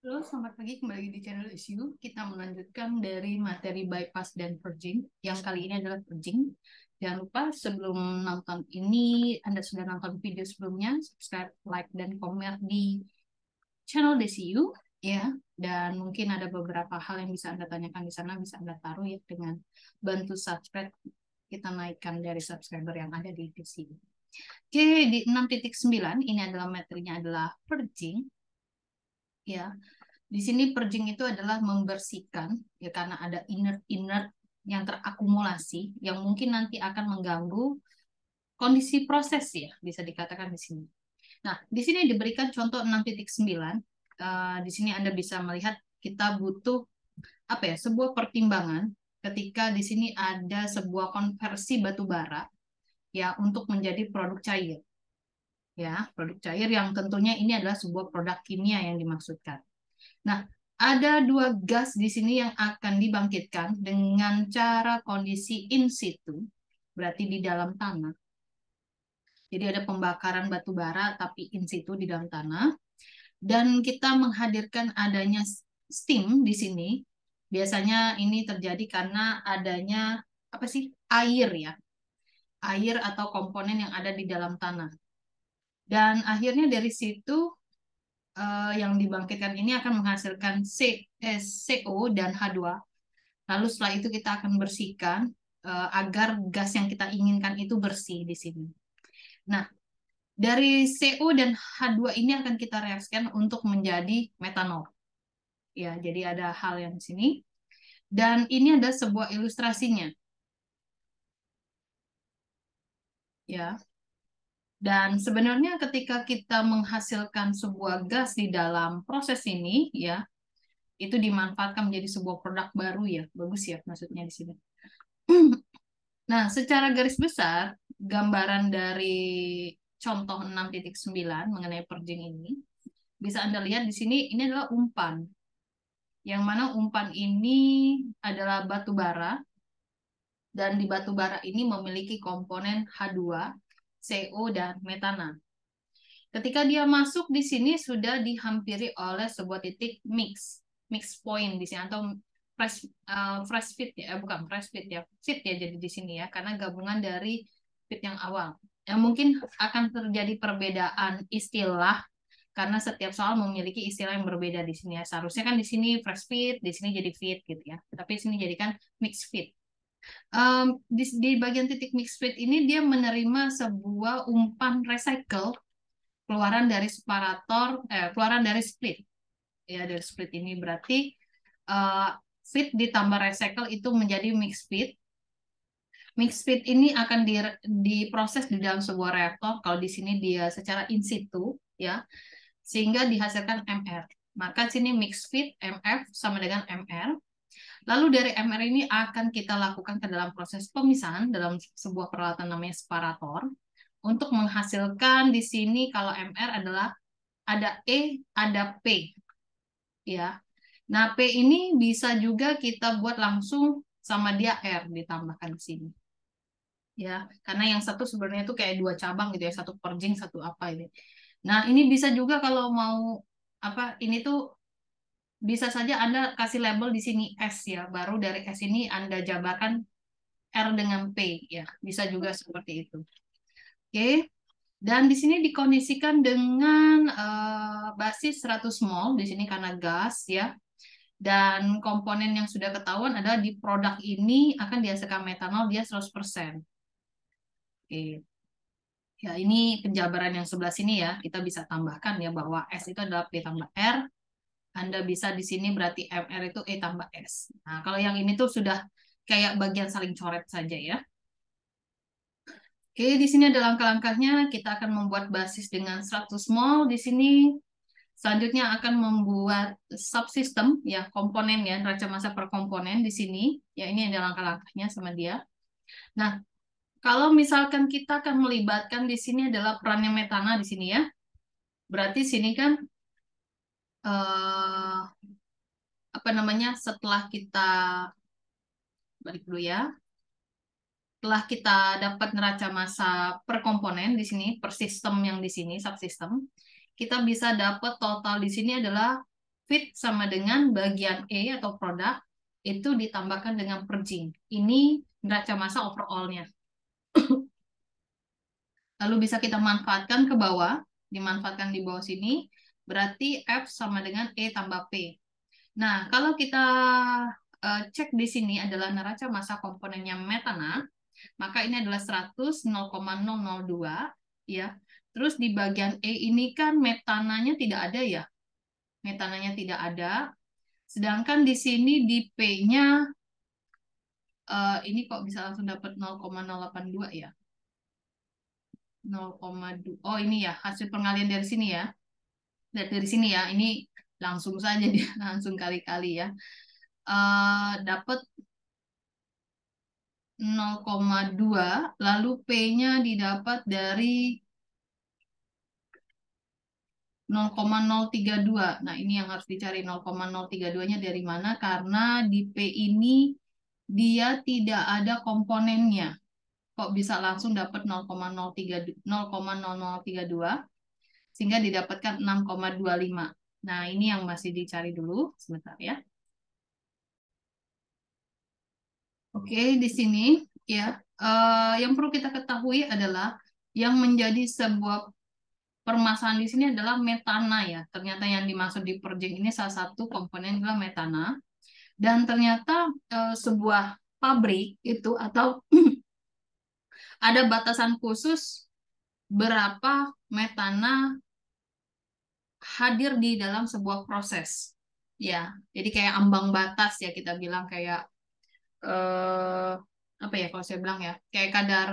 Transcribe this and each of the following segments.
Halo, selamat pagi kembali di channel ISU. Kita melanjutkan dari materi bypass dan purging. Yang kali ini adalah purging. Jangan lupa sebelum nonton ini, Anda sudah nonton video sebelumnya, subscribe, like, dan komen di channel DCU. ya. Dan mungkin ada beberapa hal yang bisa Anda tanyakan di sana, bisa Anda taruh ya dengan bantu subscribe. Kita naikkan dari subscriber yang ada di DCU. Oke, di 6.9 ini adalah materinya adalah purging ya di sini purging itu adalah membersihkan ya karena ada inner inner yang terakumulasi yang mungkin nanti akan mengganggu kondisi proses ya bisa dikatakan di sini. Nah, di sini diberikan contoh 6.9. Uh, eh, di sini Anda bisa melihat kita butuh apa ya sebuah pertimbangan ketika di sini ada sebuah konversi batu bara ya untuk menjadi produk cair ya produk cair yang tentunya ini adalah sebuah produk kimia yang dimaksudkan. Nah, ada dua gas di sini yang akan dibangkitkan dengan cara kondisi in situ, berarti di dalam tanah. Jadi ada pembakaran batu bara tapi in situ di dalam tanah. Dan kita menghadirkan adanya steam di sini. Biasanya ini terjadi karena adanya apa sih? air ya. Air atau komponen yang ada di dalam tanah. Dan akhirnya dari situ uh, yang dibangkitkan ini akan menghasilkan C, eh, CO dan H2. Lalu setelah itu kita akan bersihkan uh, agar gas yang kita inginkan itu bersih di sini. Nah, dari CO dan H2 ini akan kita reaksikan untuk menjadi metanol. Ya, jadi ada hal yang di sini. Dan ini ada sebuah ilustrasinya. Ya, dan sebenarnya ketika kita menghasilkan sebuah gas di dalam proses ini, ya, itu dimanfaatkan menjadi sebuah produk baru ya, bagus ya maksudnya di sini. nah, secara garis besar, gambaran dari contoh 6.9 mengenai purging ini, bisa Anda lihat di sini, ini adalah umpan. Yang mana umpan ini adalah batu bara, dan di batu bara ini memiliki komponen H2 CO dan metana. Ketika dia masuk di sini sudah dihampiri oleh sebuah titik mix, mix point di sini atau fresh eh, uh, fresh fit ya, eh, bukan fresh fit ya, fit ya jadi di sini ya karena gabungan dari fit yang awal. Yang mungkin akan terjadi perbedaan istilah karena setiap soal memiliki istilah yang berbeda di sini ya. Seharusnya kan di sini fresh fit, di sini jadi fit gitu ya. Tapi di sini jadikan mix fit um, di, di bagian titik mix feed ini dia menerima sebuah umpan recycle keluaran dari separator eh, keluaran dari split ya dari split ini berarti uh, feed ditambah recycle itu menjadi mix feed mix feed ini akan di, diproses di dalam sebuah reaktor kalau di sini dia secara in situ ya sehingga dihasilkan MR maka sini mix feed MF sama dengan MR Lalu dari MR ini akan kita lakukan ke dalam proses pemisahan dalam sebuah peralatan namanya separator untuk menghasilkan di sini kalau MR adalah ada E, ada P. Ya. Nah, P ini bisa juga kita buat langsung sama dia R ditambahkan di sini. Ya, karena yang satu sebenarnya itu kayak dua cabang gitu ya, satu purging satu apa ini. Gitu. Nah, ini bisa juga kalau mau apa ini tuh bisa saja Anda kasih label di sini S ya, baru dari S ini Anda jabarkan R dengan P ya, bisa juga seperti itu. Oke, dan di sini dikondisikan dengan uh, basis 100 mol, di sini karena gas ya, dan komponen yang sudah ketahuan adalah di produk ini akan dihasilkan metanol dia 100%. Oke. Ya, ini penjabaran yang sebelah sini ya, kita bisa tambahkan ya bahwa S itu adalah P tambah R, anda bisa di sini berarti MR itu E tambah S. Nah, kalau yang ini tuh sudah kayak bagian saling coret saja ya. Oke, di sini ada langkah-langkahnya. Kita akan membuat basis dengan 100 mol di sini. Selanjutnya akan membuat subsistem, ya komponen ya, raca masa per komponen di sini. Ya, ini ada langkah-langkahnya sama dia. Nah, kalau misalkan kita akan melibatkan di sini adalah perannya metana di sini ya. Berarti sini kan uh, apa namanya setelah kita balik dulu ya setelah kita dapat neraca masa per komponen di sini per sistem yang di sini subsistem kita bisa dapat total di sini adalah fit sama dengan bagian E atau produk itu ditambahkan dengan purging ini neraca masa overallnya lalu bisa kita manfaatkan ke bawah dimanfaatkan di bawah sini Berarti F sama dengan E tambah P. Nah, kalau kita uh, cek di sini adalah neraca masa komponennya metana, maka ini adalah 100 0,002 ya. Terus di bagian E ini kan metananya tidak ada ya. Metananya tidak ada. Sedangkan di sini di P-nya uh, ini kok bisa langsung dapat 0,082 ya. 0,2. Oh, ini ya hasil pengalian dari sini ya lihat dari sini ya ini langsung saja dia langsung kali-kali ya uh, dapat 0,2 lalu P-nya didapat dari 0,032. Nah, ini yang harus dicari 0,032-nya dari mana? Karena di P ini dia tidak ada komponennya. Kok bisa langsung dapat 0,032? sehingga didapatkan 6,25. Nah, ini yang masih dicari dulu. Sebentar ya. Oke, di sini ya uh, yang perlu kita ketahui adalah yang menjadi sebuah permasalahan di sini adalah metana ya. Ternyata yang dimaksud di project ini salah satu komponen adalah metana. Dan ternyata eh, sebuah pabrik itu atau ada batasan khusus berapa metana hadir di dalam sebuah proses ya jadi kayak ambang batas ya kita bilang kayak eh, apa ya kalau saya bilang ya kayak kadar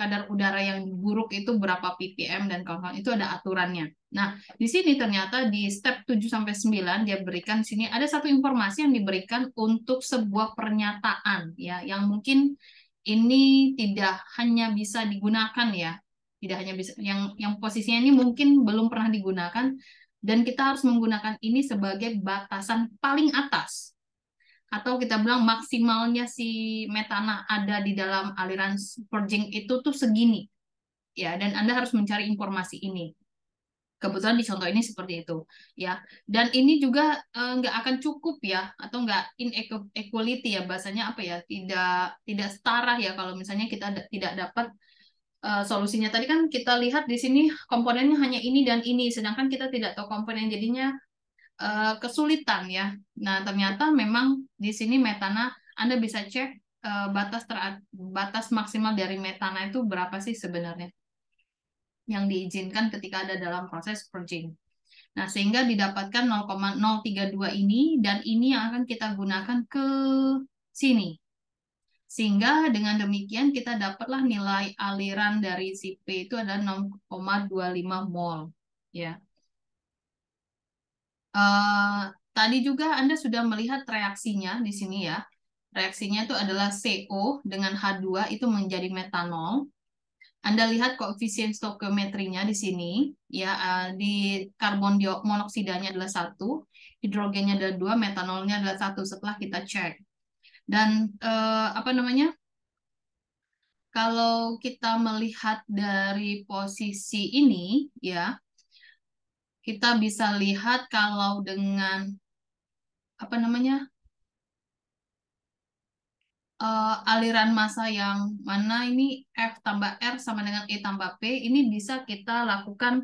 kadar udara yang buruk itu berapa ppm dan kawan-kawan itu ada aturannya. Nah, di sini ternyata di step 7 sampai 9 dia berikan sini ada satu informasi yang diberikan untuk sebuah pernyataan ya yang mungkin ini tidak hanya bisa digunakan ya tidak hanya bisa yang yang posisinya ini mungkin belum pernah digunakan dan kita harus menggunakan ini sebagai batasan paling atas atau kita bilang maksimalnya si metana ada di dalam aliran purging itu tuh segini ya dan Anda harus mencari informasi ini kebetulan di contoh ini seperti itu ya dan ini juga eh, nggak eh, akan cukup ya atau nggak inequality ya bahasanya apa ya tidak tidak setara ya kalau misalnya kita tidak dapat Eh, solusinya. Tadi kan kita lihat di sini komponennya hanya ini dan ini, sedangkan kita tidak tahu komponen jadinya uh, kesulitan ya. Nah ternyata memang di sini metana Anda bisa cek uh, batas batas maksimal dari metana itu berapa sih sebenarnya yang diizinkan ketika ada dalam proses purging. Nah, sehingga didapatkan 0,032 ini dan ini yang akan kita gunakan ke sini sehingga dengan demikian kita dapatlah nilai aliran dari si P itu ada 6,25 mol. Ya. Uh, tadi juga Anda sudah melihat reaksinya di sini ya. Reaksinya itu adalah CO dengan H2 itu menjadi metanol. Anda lihat koefisien stoikiometrinya di sini, ya eh, di karbon monoksidanya adalah satu, hidrogennya adalah dua, metanolnya adalah satu setelah kita cek. Dan eh, apa namanya? Kalau kita melihat dari posisi ini, ya, kita bisa lihat kalau dengan apa namanya uh, aliran massa yang mana ini F tambah R sama dengan E tambah P, ini bisa kita lakukan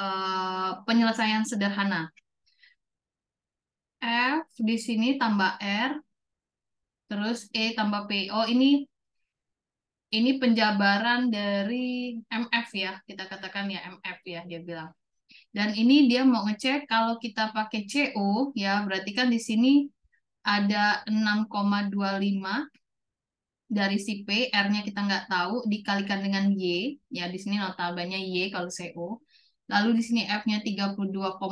uh, penyelesaian sederhana. F di sini tambah R Terus E tambah P. Oh, ini ini penjabaran dari MF ya, kita katakan ya MF ya dia bilang. Dan ini dia mau ngecek kalau kita pakai CO ya, berarti kan di sini ada 6,25 dari si P, R-nya kita nggak tahu, dikalikan dengan Y. Ya, di sini notabene Y kalau CO. Lalu di sini F-nya 32,5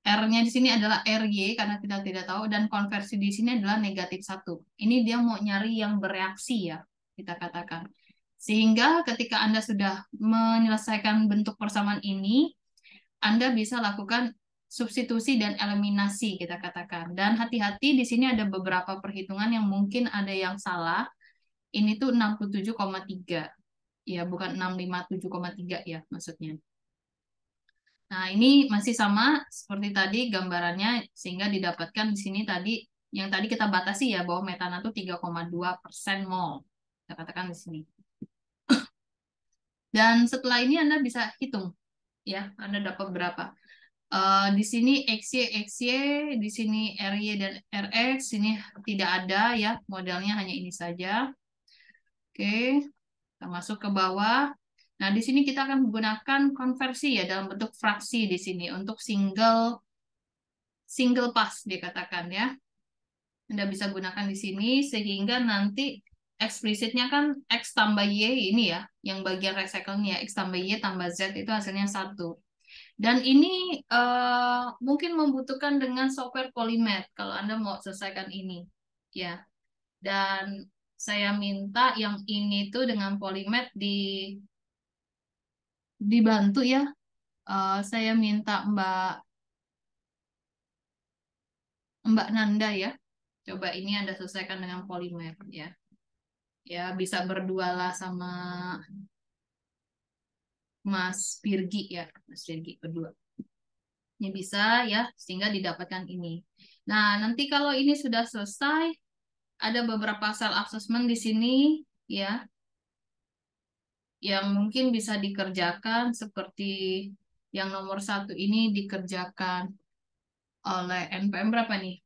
R-nya di sini adalah RY karena kita tidak tahu dan konversi di sini adalah negatif satu. Ini dia mau nyari yang bereaksi ya, kita katakan. Sehingga ketika Anda sudah menyelesaikan bentuk persamaan ini, Anda bisa lakukan substitusi dan eliminasi kita katakan. Dan hati-hati di sini ada beberapa perhitungan yang mungkin ada yang salah. Ini tuh 67,3. Ya, bukan 657,3 ya maksudnya. Nah, ini masih sama seperti tadi gambarannya, sehingga didapatkan di sini tadi, yang tadi kita batasi ya, bahwa metana itu 3,2 persen mol. Kita katakan di sini. Dan setelah ini Anda bisa hitung, ya, Anda dapat berapa. Uh, di sini XY, XY, di sini RY dan RX, ini tidak ada ya, modelnya hanya ini saja. Oke, kita masuk ke bawah. Nah, di sini kita akan menggunakan konversi ya dalam bentuk fraksi di sini untuk single single pass dikatakan ya. Anda bisa gunakan di sini sehingga nanti eksplisitnya kan X tambah Y ini ya, yang bagian recycle-nya X tambah Y tambah Z itu hasilnya satu. Dan ini uh, mungkin membutuhkan dengan software Polymath kalau Anda mau selesaikan ini. ya. Dan saya minta yang ini tuh dengan Polymath di dibantu ya. Uh, saya minta Mbak Mbak Nanda ya. Coba ini Anda selesaikan dengan polimer ya. Ya, bisa berdua lah sama Mas Pirgi ya, Mas Pirgi berdua. Ini bisa ya, sehingga didapatkan ini. Nah, nanti kalau ini sudah selesai, ada beberapa self assessment di sini ya yang mungkin bisa dikerjakan seperti yang nomor satu ini dikerjakan oleh NPM berapa nih?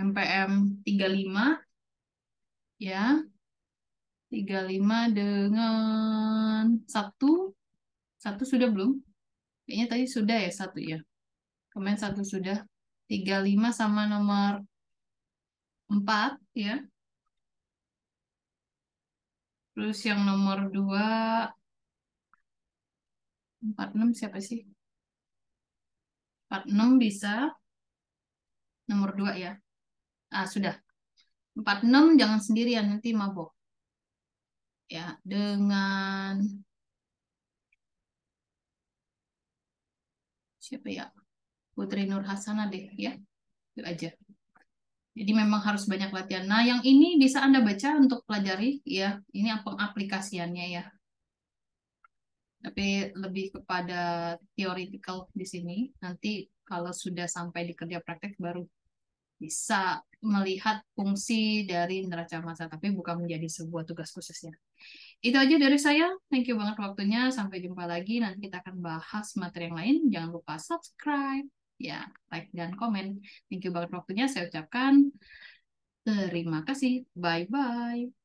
NPM 35 ya 35 dengan satu satu sudah belum kayaknya tadi sudah ya satu ya kemarin satu sudah 35 sama nomor 4 ya Terus yang nomor 2 46 siapa sih? 46 bisa. Nomor 2 ya. Ah, sudah. 46 jangan sendirian, nanti mabok. Ya, dengan... Siapa ya? Putri Nur Hasanah deh, ya. Itu aja. Jadi memang harus banyak latihan. Nah, yang ini bisa Anda baca untuk pelajari ya. Ini pengaplikasiannya ya. Tapi lebih kepada theoretical di sini. Nanti kalau sudah sampai di kerja praktek baru bisa melihat fungsi dari neraca masa, tapi bukan menjadi sebuah tugas khususnya. Itu aja dari saya. Thank you banget waktunya. Sampai jumpa lagi. Nanti kita akan bahas materi yang lain. Jangan lupa subscribe ya like dan komen. Thank you banget waktunya saya ucapkan. Terima kasih. Bye-bye.